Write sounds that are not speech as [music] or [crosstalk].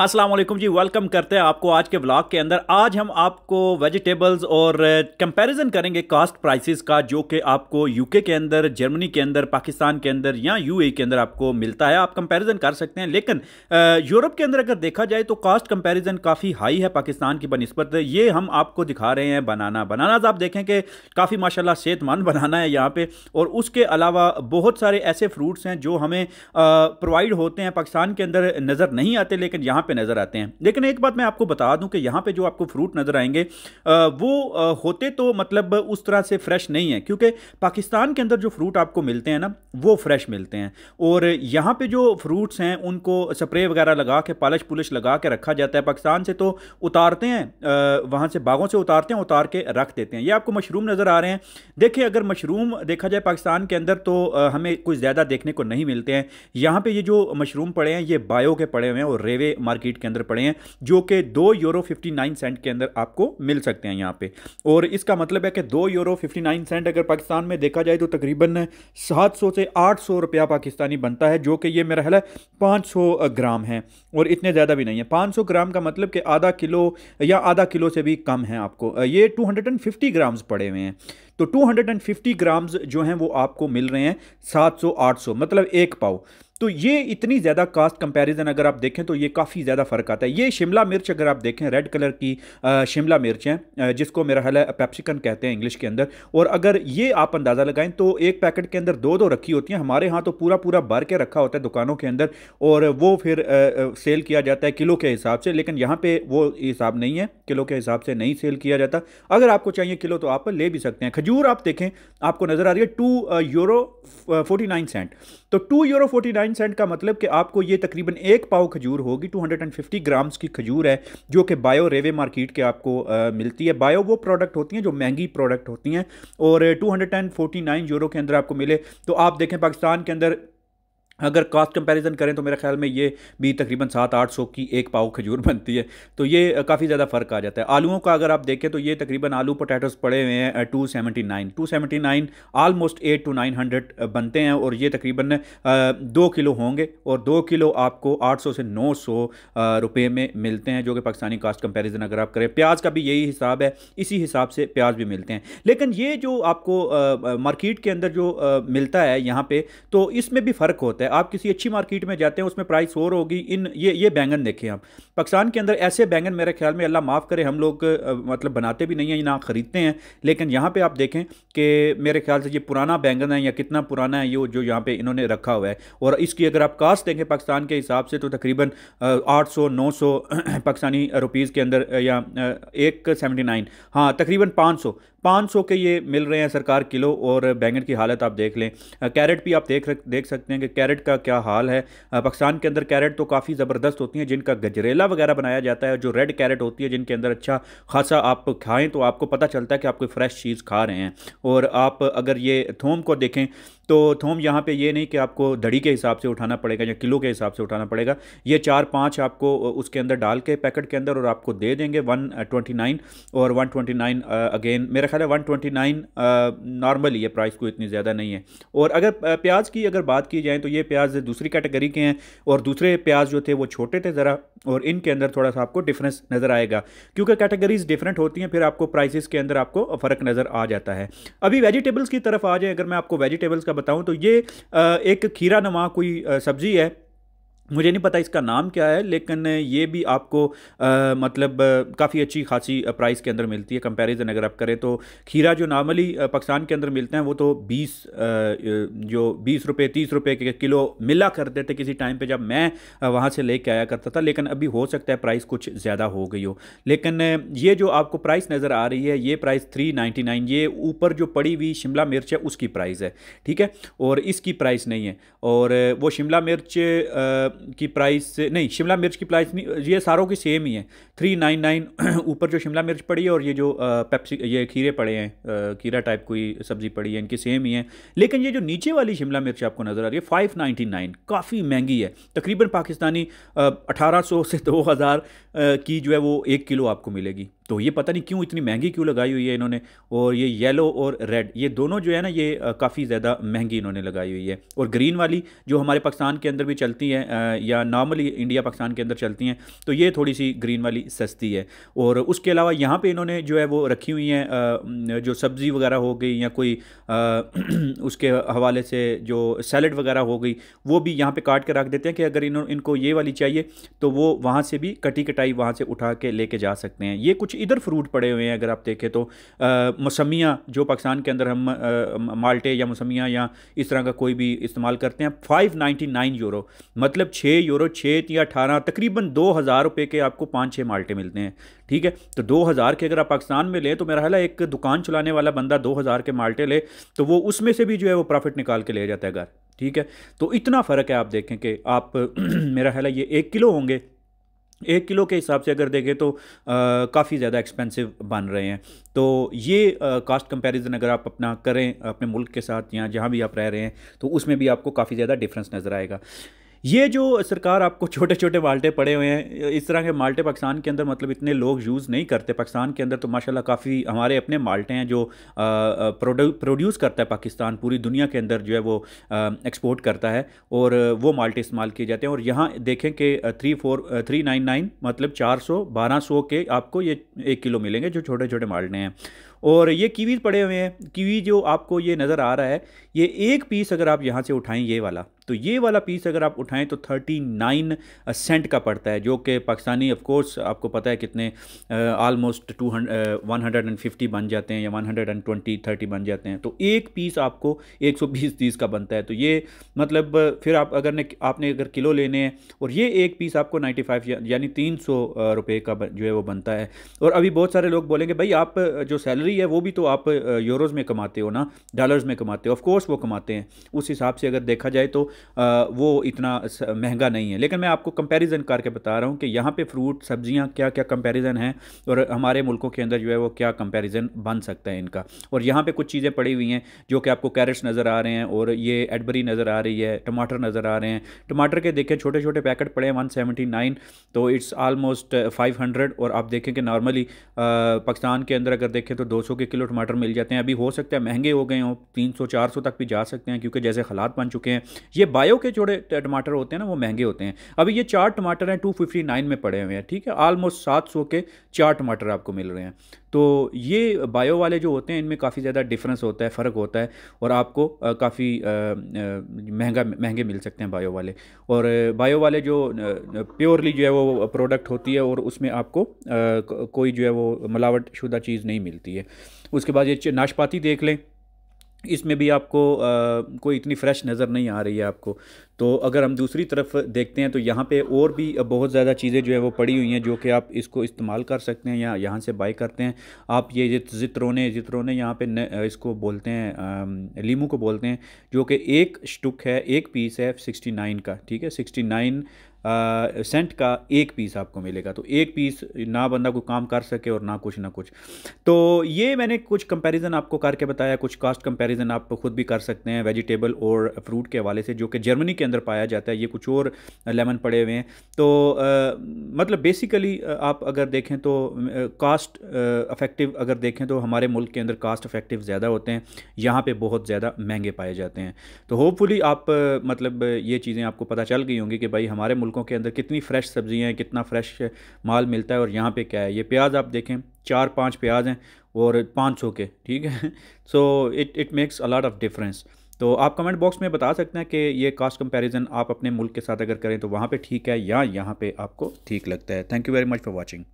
असलम जी welcome करते हैं आपको आज के ब्लॉग के अंदर आज हम आपको वेजिटेबल्स और कंपैरिजन करेंगे कास्ट प्राइसेस का जो कि आपको यूके के अंदर जर्मनी के अंदर पाकिस्तान के अंदर या यूएई e के अंदर आपको मिलता है आप कंपैरिजन कर सकते हैं लेकिन यूरोप के अंदर अगर देखा जाए तो कास्ट कंपैरिजन काफ़ी हाई है पाकिस्तान की बनस्बत ये हम आपको दिखा रहे हैं बनाना बनानाज आप देखें कि काफ़ी माशाला सेहतमंद बनाना है यहाँ पर और उसके अलावा बहुत सारे ऐसे फ्रूट्स हैं जो हमें प्रोवाइड होते हैं पाकिस्तान के अंदर नज़र नहीं आते लेकिन यहाँ पे नज़र आते हैं लेकिन एक बात मैं आपको बता दूं कि यहाँ पे जो आपको फ्रूट नज़र आएंगे वो होते तो मतलब उस तरह से फ्रेश नहीं है क्योंकि पाकिस्तान के अंदर जो फ्रूट आपको मिलते हैं ना वो फ्रेश मिलते हैं और यहाँ पर जो फ्रूट्स हैं उनको स्प्रे वगैरह लगा के पालश पुलिश लगा के रखा जाता है पाकिस्तान से तो उतारते हैं वहाँ से बागों से उतारते हैं उतार के रख देते हैं ये आपको मशरूम नज़र आ रहे हैं देखिए अगर मशरूम देखा जाए पाकिस्तान के अंदर तो हमें कुछ ज़्यादा देखने को नहीं मिलते हैं यहाँ पर ये जो मशरूम पड़े हैं ये बायो के पड़े हुए हैं और रेवे मार्केट मार्केट के अंदर पड़े हैं जो कि दो यूरो फिफ्टी नाइन सेंट के अंदर आपको मिल सकते हैं यहाँ पे और इसका मतलब है कि दो यूरो फिफ्टी नाइन सेंट अगर पाकिस्तान में देखा जाए तो तकरीबन सात सौ से आठ सौ रुपया पाकिस्तानी बनता है जो कि ये मेरा ख्याल है पाँच सौ ग्राम है और इतने ज़्यादा भी नहीं है 500 ग्राम का मतलब कि आधा किलो या आधा किलो से भी कम है आपको ये 250 ग्राम्स पड़े हुए हैं तो 250 ग्राम्स जो हैं वो आपको मिल रहे हैं 700 800 मतलब एक पाव तो ये इतनी ज़्यादा कास्ट कंपैरिजन अगर आप देखें तो ये काफ़ी ज़्यादा फ़र्क आता है ये शिमला मिर्च अगर आप देखें रेड कलर की शिमला मिर्च हैं जिसको मेरा ख्याल है पैप्सिकन कहते हैं इंग्लिश के अंदर और अगर ये आप अंदाज़ा लगाएं तो एक पैकेट के अंदर दो दो रखी होती हैं हमारे यहाँ तो पूरा पूरा भर के रखा होता है दुकानों के अंदर और वो फिर सेल किया जाता है किलो के हिसाब से लेकिन यहाँ पे वो हिसाब नहीं है किलो के हिसाब से नहीं सेल किया जाता अगर आपको चाहिए किलो तो आप ले भी सकते हैं खजूर आप देखें आपको नज़र आ रही है two euro forty nine cent तो two euro forty nine cent का मतलब कि आपको ये तकरीबन एक पाव खजूर होगी two hundred and fifty grams की खजूर है जो कि बायो रेवे मार्केट के आपको आ, uh, मिलती है बायो वो प्रोडक्ट होती हैं जो महंगी प्रोडक्ट होती हैं और two hundred and forty nine euro के अंदर आपको मिले तो आप देखें पाकिस्तान के अंदर अगर कास्ट कंपैरिजन करें तो मेरे ख्याल में ये भी तकरीबन सात आठ सौ की एक पाव खजूर [laughs] बनती है तो ये काफ़ी ज़्यादा फ़र्क आ जाता है आलूओं का अगर आप देखें तो ये तकरीबन आलू पोटैटोस पड़े हुए हैं two seventy nine two seventy nine almost eight two nine hundred बनते हैं और ये तकरीबन दो किलो होंगे और दो किलो आपको आठ सौ से नौ सौ रुपये में मिलते हैं जो कि पाकिस्तानी कास्ट कंपेरिजन अगर आप करें प्याज का भी यही हिसाब है इसी हिसाब से प्याज भी मिलते हैं लेकिन ये जो आपको मार्किट के अंदर जो मिलता है यहाँ पर तो इसमें भी फ़र्क होता है आप किसी अच्छी मार्केट में जाते हैं उसमें प्राइस और होगी इन ये ये बैंगन देखें आप पाकिस्तान के अंदर ऐसे बैंगन मेरे ख्याल में अल्लाह माफ़ करे हम लोग मतलब बनाते भी नहीं हैं ना ख़रीदते हैं लेकिन यहाँ पर आप देखें कि मेरे ख्याल से ये पुराना बैंगन है या कितना पुराना है ये जो यहाँ पर इन्होंने रखा हुआ है और इसकी अगर आप कास्ट देखें पाकिस्तान के हिसाब से तो तकरीबन आठ सौ सौ [clears throat] पाकिस्तानी रुपीज़ के अंदर या एक सेवेंटी नाइन हाँ तकरीबन पाँच सौ 500 के ये मिल रहे हैं सरकार किलो और बैंगन की हालत आप देख लें कैरेट भी आप देख देख सकते हैं कि कैरेट का क्या हाल है पाकिस्तान के अंदर कैरेट तो काफ़ी ज़बरदस्त होती हैं जिनका गजरेला वगैरह बनाया जाता है जो रेड कैरेट होती है जिनके अंदर अच्छा खासा आप खाएँ तो आपको पता चलता है कि आप कोई फ्रेश चीज़ खा रहे हैं और आप अगर ये थोम को देखें तो थोम यहाँ पे ये नहीं कि आपको धड़ी के हिसाब से उठाना पड़ेगा या किलो के हिसाब से उठाना पड़ेगा ये चार पाँच आपको उसके अंदर डाल के पैकेट के अंदर और आपको दे देंगे वन ट्वेंटी नाइन और वन ट्वेंटी नाइन अगेन मेरा ख्याल है वन ट्वेंटी नाइन नॉर्मली है प्राइस को इतनी ज़्यादा नहीं है और अगर uh, प्याज की अगर बात की जाए तो ये प्याज दूसरी कैटेगरी के हैं और दूसरे प्याज जो थे वो छोटे थे ज़रा और इनके अंदर थोड़ा सा आपको डिफरेंस नज़र आएगा क्योंकि कैटेगरीज डिफरेंट होती हैं फिर आपको प्राइसेस के अंदर आपको फ़र्क नज़र आ जाता है अभी वेजिटेबल्स की तरफ आ जाए अगर मैं आपको वेजिटेबल्स का बताऊँ तो ये uh, एक खीरा नमा कोई uh, सब्ज़ी है मुझे नहीं पता इसका नाम क्या है लेकिन ये भी आपको आ, मतलब काफ़ी अच्छी खासी प्राइस के अंदर मिलती है कंपैरिजन अगर आप करें तो खीरा जो नॉर्मली पाकिस्तान के अंदर मिलते हैं वो तो 20 जो 20 रुपए 30 रुपए के किलो मिला करते थे किसी टाइम पे जब मैं वहाँ से लेके आया करता था लेकिन अभी हो सकता है प्राइस कुछ ज़्यादा हो गई हो लेकिन ये जो आपको प्राइस नज़र आ रही है ये प्राइस थ्री ये ऊपर जो पड़ी हुई शिमला मिर्च है उसकी प्राइस है ठीक है और इसकी प्राइस नहीं है और वो शिमला मिर्च की प्राइस से नहीं शिमला मिर्च की प्राइस नहीं ये सारों की सेम ही है थ्री नाइन नाइन ऊपर जो शिमला मिर्च पड़ी है और ये जो पेप्सी ये खीरे पड़े हैं खीरा टाइप कोई सब्ज़ी पड़ी है इनकी सेम ही है लेकिन ये जो नीचे वाली शिमला मिर्च आपको नज़र आ रही है फाइव नाइन्टी नाइन काफ़ी महंगी है तकरीबन पाकिस्तानी अठारह सौ से दो हज़ार की जो है वो एक किलो आपको मिलेगी तो ये पता नहीं क्यों इतनी महंगी क्यों लगाई हुई है इन्होंने और ये येलो और रेड ये दोनों जो है ना ये काफ़ी ज़्यादा महंगी इन्होंने लगाई हुई है और ग्रीन वाली जो हमारे पाकिस्तान के अंदर भी चलती हैं या नॉर्मली इंडिया पाकिस्तान के अंदर चलती हैं तो ये थोड़ी सी ग्रीन वाली सस्ती है और उसके अलावा यहाँ पर इन्होंने जो है वो रखी हुई हैं जो सब्ज़ी वगैरह हो गई या कोई [clears throat] उसके हवाले से जो सैलड वगैरह हो गई वो भी यहाँ पर काट के रख देते हैं कि अगर इन इनको ये वाली चाहिए तो वो वहाँ से भी कटी कटाई वहाँ से उठा के लेके जा सकते हैं ये कुछ इधर फ्रूट पड़े हुए हैं अगर आप देखें तो मौसमियाँ जो पाकिस्तान के अंदर हम आ, माल्टे या मौसमियाँ या इस तरह का कोई भी इस्तेमाल करते हैं फाइव नाइन्टी नाइन यूरो मतलब छः यूरो छः या अठारह तकरीबन दो हज़ार रुपये के आपको पाँच छः माल्टे मिलते हैं ठीक है तो दो हज़ार के अगर आप पाकिस्तान में लें तो मेरा ख्याल एक दुकान चलाने वाला बंदा दो हज़ार के माल्टे ले तो वो उसमें से भी जो है वो प्रॉफिट निकाल के ले जाता है घर ठीक है तो इतना फ़र्क है आप देखें कि आप [clears throat] मेरा ख्याल ये एक किलो होंगे एक किलो के हिसाब से अगर देखें तो काफ़ी ज़्यादा एक्सपेंसिव बन रहे हैं तो ये कास्ट कंपैरिजन अगर आप अपना करें अपने मुल्क के साथ या जहाँ भी आप रह रहे हैं तो उसमें भी आपको काफ़ी ज़्यादा डिफरेंस नज़र आएगा ये जो सरकार आपको छोटे छोटे माल्टे पड़े हुए हैं इस तरह के माल्टे पाकिस्तान के अंदर मतलब इतने लोग यूज़ नहीं करते पाकिस्तान के अंदर तो माशाल्लाह काफ़ी हमारे अपने माल्टे हैं जो प्रोड्यूस करता है पाकिस्तान पूरी दुनिया के अंदर जो है वो एक्सपोर्ट करता है और वो माल्टे इस्तेमाल किए जाते हैं और यहाँ देखें कि three four three nine nine मतलब चार सौ बारह सौ के आपको ये एक किलो मिलेंगे जो छोटे छोटे माल्टे हैं और ये कीवीज़ पड़े हुए हैं कीवी जो आपको ये नज़र आ रहा है ये एक पीस अगर आप यहाँ से उठाएं ये वाला तो ये वाला पीस अगर आप उठाएं तो 39 सेंट का पड़ता है जो कि पाकिस्तानी ऑफ कोर्स आपको पता है कितने almost two one hundred and fifty बन जाते हैं या one hundred and twenty thirty बन जाते हैं तो एक पीस आपको एक सौ बीस तीस का बनता है तो ये मतलब फिर आप अगर ने आपने अगर किलो लेने हैं और ये एक पीस आपको नाइन्टी फाइव या, यानी तीन सौ रुपये का जो है वो बनता है और अभी बहुत सारे लोग बोलेंगे भाई आप जो सैलरी सैलरी है वो भी तो आप यूरोज़ में कमाते हो ना डॉलर्स में कमाते हो ऑफकोर्स वो कमाते हैं उस हिसाब से अगर देखा जाए तो वो इतना महंगा नहीं है लेकिन मैं आपको कंपेरिजन करके बता रहा हूँ कि यहाँ पर फ्रूट सब्जियाँ क्या क्या कंपेरिजन है और हमारे मुल्कों के अंदर जो है वो क्या कंपेरिजन बन सकता है इनका और यहाँ पर कुछ चीज़ें पड़ी हुई हैं जो कि आपको कैरेट्स नज़र आ रहे हैं और ये एडबरी नज़र आ रही है टमाटर नज़र आ रहे हैं टमाटर के देखें छोटे छोटे पैकेट पड़े हैं वन तो इट्स आलमोस्ट फाइव और आप देखें कि नॉर्मली पाकिस्तान के अंदर अगर देखें तो दो 200 के किलो टमाटर मिल जाते हैं अभी हो सकता है महंगे हो गए हों 300 400 तक भी जा सकते हैं क्योंकि जैसे हालात बन चुके हैं ये बायो के जोड़े टमाटर होते हैं ना वो महंगे होते हैं अभी ये चार टमाटर हैं टू में पड़े हुए हैं ठीक है आलमोस्ट सात के चार टमाटर आपको मिल रहे हैं तो ये बायो वाले जो होते हैं इनमें काफ़ी ज़्यादा डिफरेंस होता है फ़र्क होता है और आपको काफ़ी महंगा महंगे मिल सकते हैं बायो वाले और बायो वाले जो प्योरली जो है वो प्रोडक्ट होती है और उसमें आपको कोई जो है वो मिलावट शुदा चीज़ नहीं मिलती है उसके बाद ये नाशपाती देख लें इसमें भी आपको आ, कोई इतनी फ्रेश नज़र नहीं आ रही है आपको तो अगर हम दूसरी तरफ देखते हैं तो यहाँ पे और भी बहुत ज़्यादा चीज़ें जो है वो पड़ी हुई हैं जो कि आप इसको इस्तेमाल कर सकते हैं या यहाँ से बाई करते हैं आप ये ज़ित्रोने ज़ित्रोने यहाँ पे इसको बोलते हैं लीमू को बोलते हैं जो कि एक स्टुक है एक पीस है सिक्सटी नाइन का ठीक है सिक्सटी नाइन सेंट का एक पीस आपको मिलेगा तो एक पीस ना बंदा कोई काम कर सके और ना कुछ ना कुछ तो ये मैंने कुछ कंपैरिजन आपको करके बताया कुछ कास्ट कंपैरिजन आप खुद भी कर सकते हैं वेजिटेबल और फ्रूट के हवाले से जो कि जर्मनी के अंदर पाया जाता है ये कुछ और लेमन पड़े हुए हैं तो आ, मतलब बेसिकली आप अगर देखें तो कास्ट अफेक्टिव अगर देखें तो हमारे मुल्क के अंदर कास्ट अफेक्टिव ज़्यादा होते हैं यहाँ पर बहुत ज़्यादा महंगे पाए जाते हैं तो होपफुली आप मतलब ये चीज़ें आपको पता चल गई होंगी कि भाई हमारे मुल्क मुल्कों के अंदर कितनी फ़्रेश सब्ज़ियाँ हैं कितना फ़्रेश माल मिलता है और यहाँ पे क्या है ये प्याज आप देखें चार पांच प्याज हैं और पाँच सौ के ठीक है so it it makes a lot of difference तो आप कमेंट बॉक्स में बता सकते हैं कि ये कास्ट कंपेरिजन आप अपने मुल्क के साथ अगर करें तो वहाँ पर ठीक है या यहाँ पर आपको ठीक लगता है thank you very much for watching